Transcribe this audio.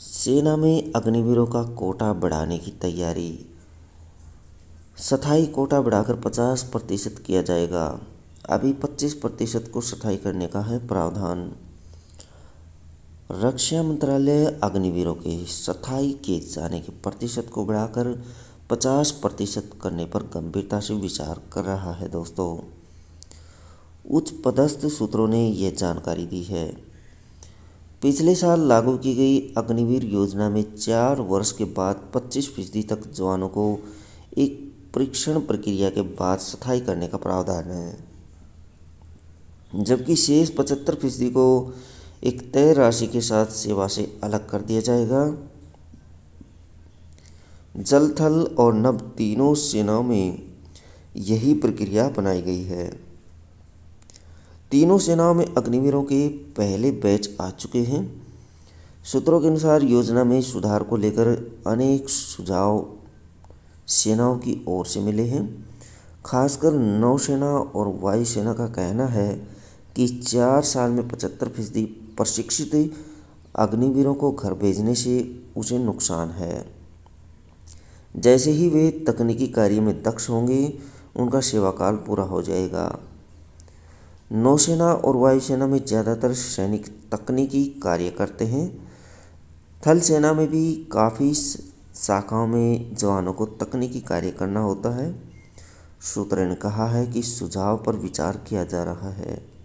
सेना में अग्निवीरों का कोटा बढ़ाने की तैयारी सथाई कोटा बढ़ाकर 50 प्रतिशत किया जाएगा अभी 25 प्रतिशत को सथाई करने का है प्रावधान रक्षा मंत्रालय अग्निवीरों के सथाई किए जाने के प्रतिशत को बढ़ाकर 50 प्रतिशत करने पर गंभीरता से विचार कर रहा है दोस्तों उच्च पदस्थ सूत्रों ने यह जानकारी दी है पिछले साल लागू की गई अग्निवीर योजना में चार वर्ष के बाद 25 फीसदी तक जवानों को एक परीक्षण प्रक्रिया के बाद सफाई करने का प्रावधान है जबकि शेष पचहत्तर फीसदी को एक तय राशि के साथ सेवा से अलग कर दिया जाएगा जल थल और नभ तीनों सेनाओं में यही प्रक्रिया बनाई गई है तीनों सेनाओं में अग्निवीरों के पहले बैच आ चुके हैं सूत्रों के अनुसार योजना में सुधार को लेकर अनेक सुझाव सेनाओं की ओर से मिले हैं खासकर नौसेना और वायुसेना का कहना है कि चार साल में पचहत्तर फीसदी प्रशिक्षित अग्निवीरों को घर भेजने से उसे नुकसान है जैसे ही वे तकनीकी कार्य में दक्ष होंगे उनका सेवाकाल पूरा हो जाएगा नौसेना और वायुसेना में ज़्यादातर सैनिक तकनीकी कार्य करते हैं थल सेना में भी काफ़ी शाखाओं में जवानों को तकनीकी कार्य करना होता है सूत्र ने कहा है कि सुझाव पर विचार किया जा रहा है